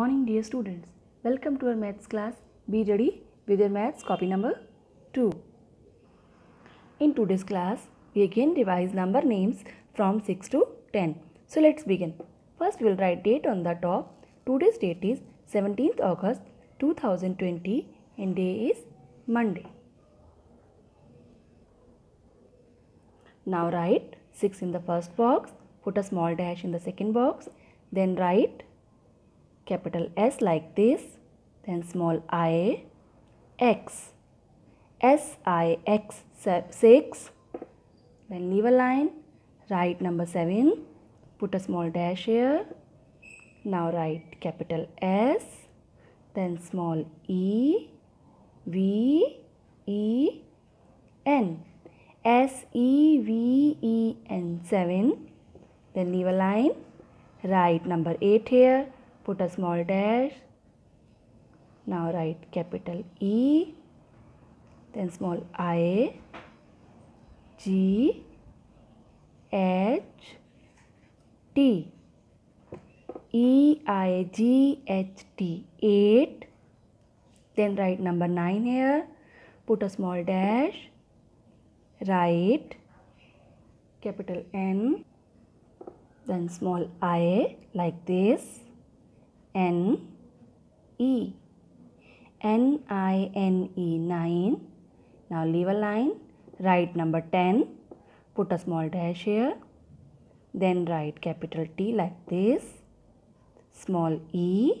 Morning dear students, welcome to our maths class. Be ready with your maths copy number 2. In today's class, we again revise number names from 6 to 10. So let's begin. First we will write date on the top. Today's date is 17th August 2020 and day is Monday. Now write 6 in the first box, put a small dash in the second box, then write capital S like this, then small i, x, S i x 6, then leave a line, write number 7, put a small dash here, now write capital S, then small e, v, e, n, S E V E N 7 then leave a line write number 8 here put a small dash now write capital E then small i G H T E I G H T 8 then write number 9 here put a small dash write capital N then small i like this N E N I N E 9 now leave a line write number 10 put a small dash here then write capital T like this small e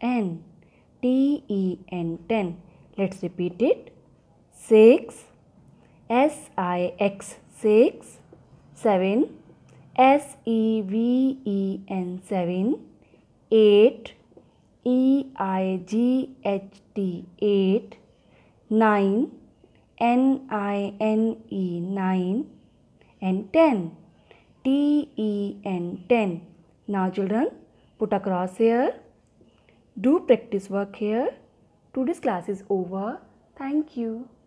N T E N 10 let's repeat it 6 S I X 6 7 S E V E N 7 eight E I G H T eight nine N I N E nine and ten T E N ten. Now children put a cross here. Do practice work here. Today's class is over. Thank you.